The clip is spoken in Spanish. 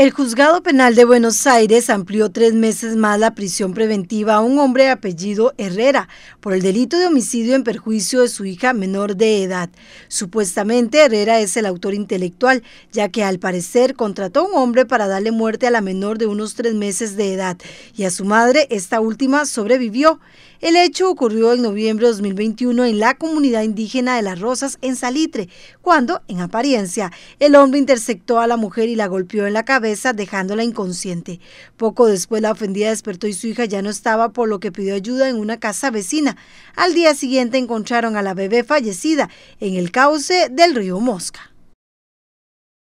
El juzgado penal de Buenos Aires amplió tres meses más la prisión preventiva a un hombre de apellido Herrera por el delito de homicidio en perjuicio de su hija menor de edad. Supuestamente Herrera es el autor intelectual, ya que al parecer contrató a un hombre para darle muerte a la menor de unos tres meses de edad y a su madre, esta última, sobrevivió. El hecho ocurrió en noviembre de 2021 en la comunidad indígena de Las Rosas, en Salitre, cuando, en apariencia, el hombre interceptó a la mujer y la golpeó en la cabeza dejándola inconsciente. Poco después la ofendida despertó y su hija ya no estaba, por lo que pidió ayuda en una casa vecina. Al día siguiente encontraron a la bebé fallecida en el cauce del río Mosca.